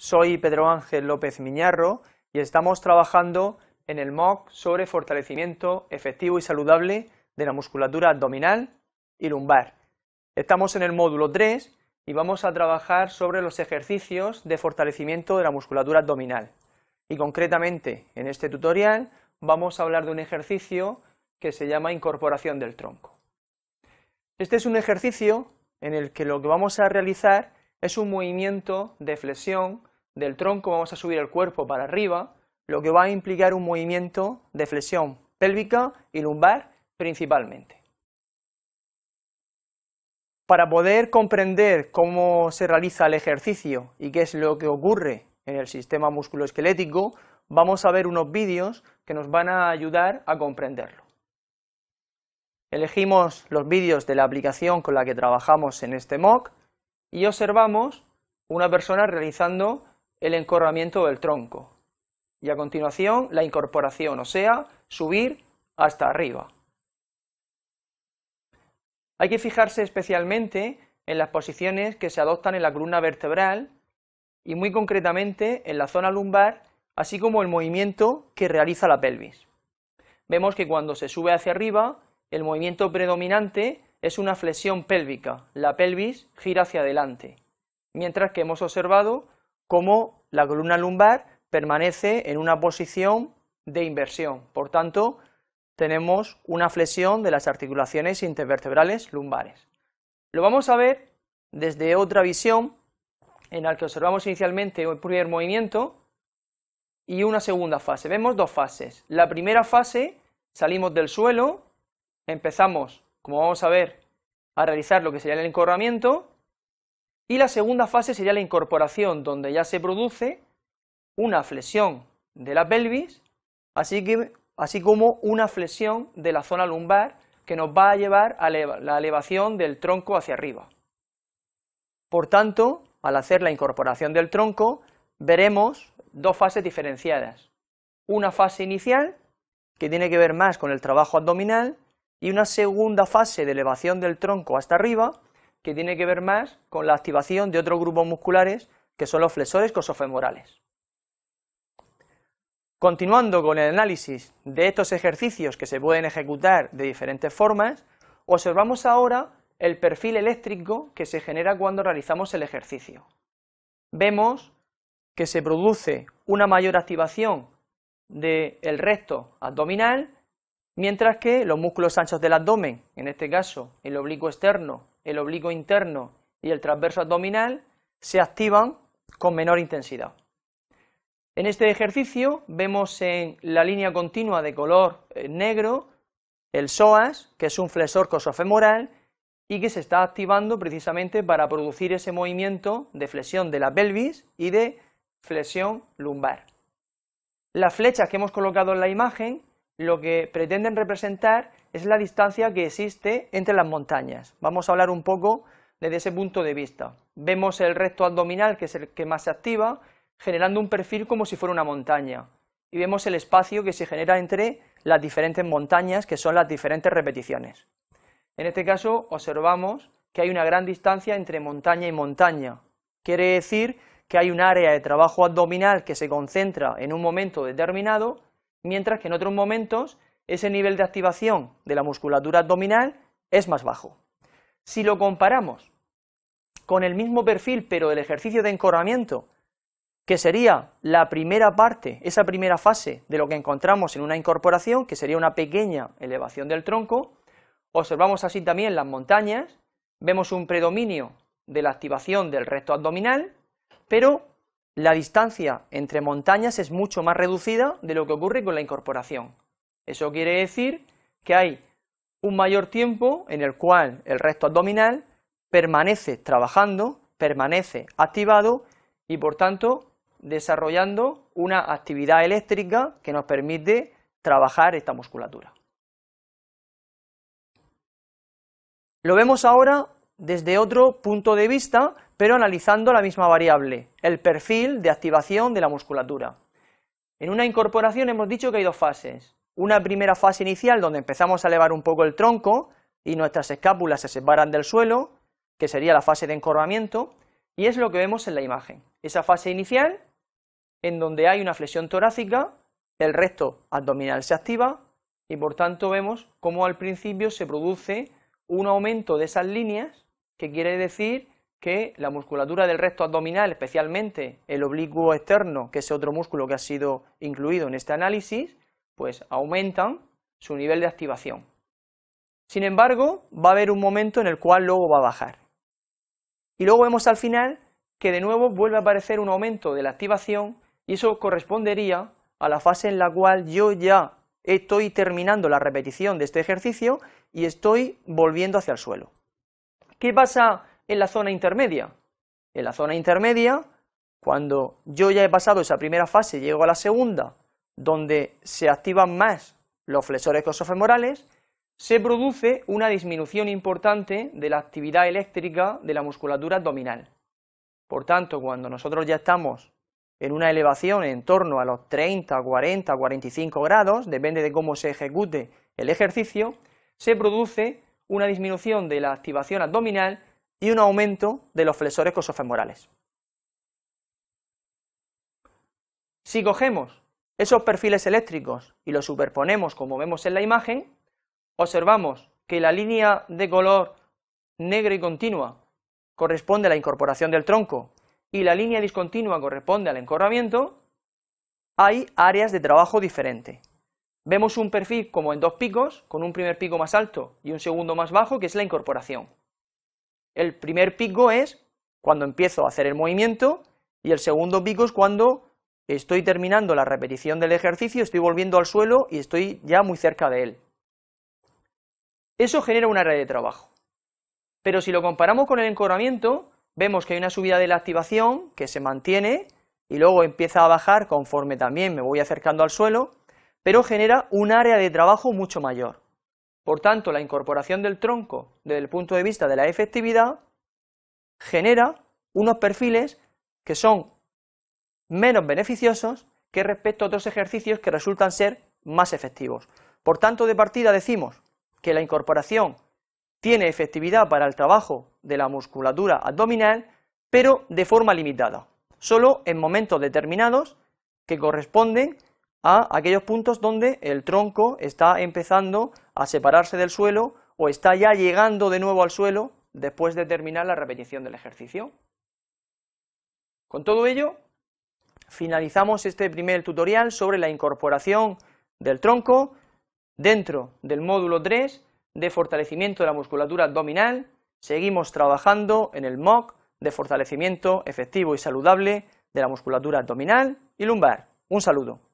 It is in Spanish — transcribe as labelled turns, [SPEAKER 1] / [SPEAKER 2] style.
[SPEAKER 1] Soy Pedro Ángel López Miñarro y estamos trabajando en el MOOC sobre fortalecimiento efectivo y saludable de la musculatura abdominal y lumbar. Estamos en el módulo 3 y vamos a trabajar sobre los ejercicios de fortalecimiento de la musculatura abdominal. Y concretamente en este tutorial vamos a hablar de un ejercicio que se llama incorporación del tronco. Este es un ejercicio en el que lo que vamos a realizar es un movimiento de flexión del tronco vamos a subir el cuerpo para arriba, lo que va a implicar un movimiento de flexión pélvica y lumbar principalmente. Para poder comprender cómo se realiza el ejercicio y qué es lo que ocurre en el sistema musculoesquelético, vamos a ver unos vídeos que nos van a ayudar a comprenderlo. Elegimos los vídeos de la aplicación con la que trabajamos en este MOOC y observamos una persona realizando el encorramiento del tronco y a continuación la incorporación, o sea, subir hasta arriba. Hay que fijarse especialmente en las posiciones que se adoptan en la columna vertebral y muy concretamente en la zona lumbar, así como el movimiento que realiza la pelvis. Vemos que cuando se sube hacia arriba, el movimiento predominante es una flexión pélvica, la pelvis gira hacia adelante, mientras que hemos observado como la columna lumbar permanece en una posición de inversión. Por tanto, tenemos una flexión de las articulaciones intervertebrales lumbares. Lo vamos a ver desde otra visión en la que observamos inicialmente el primer movimiento y una segunda fase. Vemos dos fases. La primera fase, salimos del suelo, empezamos, como vamos a ver, a realizar lo que sería el encorramiento y la segunda fase sería la incorporación, donde ya se produce una flexión de la pelvis, así, como una flexión de la zona lumbar que nos va a llevar a la elevación del tronco hacia arriba. Por tanto, al hacer la incorporación del tronco, veremos dos fases diferenciadas. Una fase inicial, que tiene que ver más con el trabajo abdominal, y una segunda fase de elevación del tronco hasta arriba, que tiene que ver más con la activación de otros grupos musculares que son los flexores cosofemorales. Continuando con el análisis de estos ejercicios que se pueden ejecutar de diferentes formas, observamos ahora el perfil eléctrico que se genera cuando realizamos el ejercicio. Vemos que se produce una mayor activación del resto abdominal, mientras que los músculos anchos del abdomen, en este caso el oblicuo externo el oblicuo interno y el transverso abdominal se activan con menor intensidad. En este ejercicio vemos en la línea continua de color eh, negro el psoas, que es un flexor cosofemoral y que se está activando precisamente para producir ese movimiento de flexión de la pelvis y de flexión lumbar. Las flechas que hemos colocado en la imagen lo que pretenden representar es la distancia que existe entre las montañas. Vamos a hablar un poco desde ese punto de vista. Vemos el recto abdominal, que es el que más se activa, generando un perfil como si fuera una montaña. Y vemos el espacio que se genera entre las diferentes montañas, que son las diferentes repeticiones. En este caso observamos que hay una gran distancia entre montaña y montaña. Quiere decir que hay un área de trabajo abdominal que se concentra en un momento determinado, mientras que en otros momentos ese nivel de activación de la musculatura abdominal es más bajo. Si lo comparamos con el mismo perfil, pero el ejercicio de encorvamiento, que sería la primera parte, esa primera fase de lo que encontramos en una incorporación, que sería una pequeña elevación del tronco, observamos así también las montañas, vemos un predominio de la activación del recto abdominal, pero la distancia entre montañas es mucho más reducida de lo que ocurre con la incorporación. Eso quiere decir que hay un mayor tiempo en el cual el resto abdominal permanece trabajando, permanece activado y por tanto desarrollando una actividad eléctrica que nos permite trabajar esta musculatura. Lo vemos ahora desde otro punto de vista, pero analizando la misma variable, el perfil de activación de la musculatura. En una incorporación hemos dicho que hay dos fases, una primera fase inicial donde empezamos a elevar un poco el tronco y nuestras escápulas se separan del suelo, que sería la fase de encorvamiento, y es lo que vemos en la imagen. Esa fase inicial en donde hay una flexión torácica, el resto abdominal se activa y por tanto vemos cómo al principio se produce un aumento de esas líneas, que quiere decir que la musculatura del resto abdominal, especialmente el oblicuo externo, que es otro músculo que ha sido incluido en este análisis, pues aumentan su nivel de activación. Sin embargo, va a haber un momento en el cual luego va a bajar. Y luego vemos al final que de nuevo vuelve a aparecer un aumento de la activación y eso correspondería a la fase en la cual yo ya estoy terminando la repetición de este ejercicio y estoy volviendo hacia el suelo. ¿Qué pasa en la zona intermedia? En la zona intermedia, cuando yo ya he pasado esa primera fase, llego a la segunda, donde se activan más los flexores cosofemorales, se produce una disminución importante de la actividad eléctrica de la musculatura abdominal. Por tanto, cuando nosotros ya estamos en una elevación en torno a los 30, 40, 45 grados, depende de cómo se ejecute el ejercicio, se produce una disminución de la activación abdominal y un aumento de los flexores cosofemorales. Si cogemos esos perfiles eléctricos y los superponemos como vemos en la imagen, observamos que la línea de color negro y continua corresponde a la incorporación del tronco y la línea discontinua corresponde al encorramiento, hay áreas de trabajo diferentes. Vemos un perfil como en dos picos, con un primer pico más alto y un segundo más bajo, que es la incorporación. El primer pico es cuando empiezo a hacer el movimiento y el segundo pico es cuando estoy terminando la repetición del ejercicio, estoy volviendo al suelo y estoy ya muy cerca de él. Eso genera un área de trabajo. Pero si lo comparamos con el encoramiento, vemos que hay una subida de la activación que se mantiene y luego empieza a bajar conforme también me voy acercando al suelo, pero genera un área de trabajo mucho mayor. Por tanto, la incorporación del tronco desde el punto de vista de la efectividad genera unos perfiles que son menos beneficiosos que respecto a otros ejercicios que resultan ser más efectivos. Por tanto, de partida decimos que la incorporación tiene efectividad para el trabajo de la musculatura abdominal, pero de forma limitada, solo en momentos determinados que corresponden a aquellos puntos donde el tronco está empezando a separarse del suelo o está ya llegando de nuevo al suelo después de terminar la repetición del ejercicio. Con todo ello, finalizamos este primer tutorial sobre la incorporación del tronco dentro del módulo 3 de fortalecimiento de la musculatura abdominal. Seguimos trabajando en el MOOC de fortalecimiento efectivo y saludable de la musculatura abdominal y lumbar. Un saludo.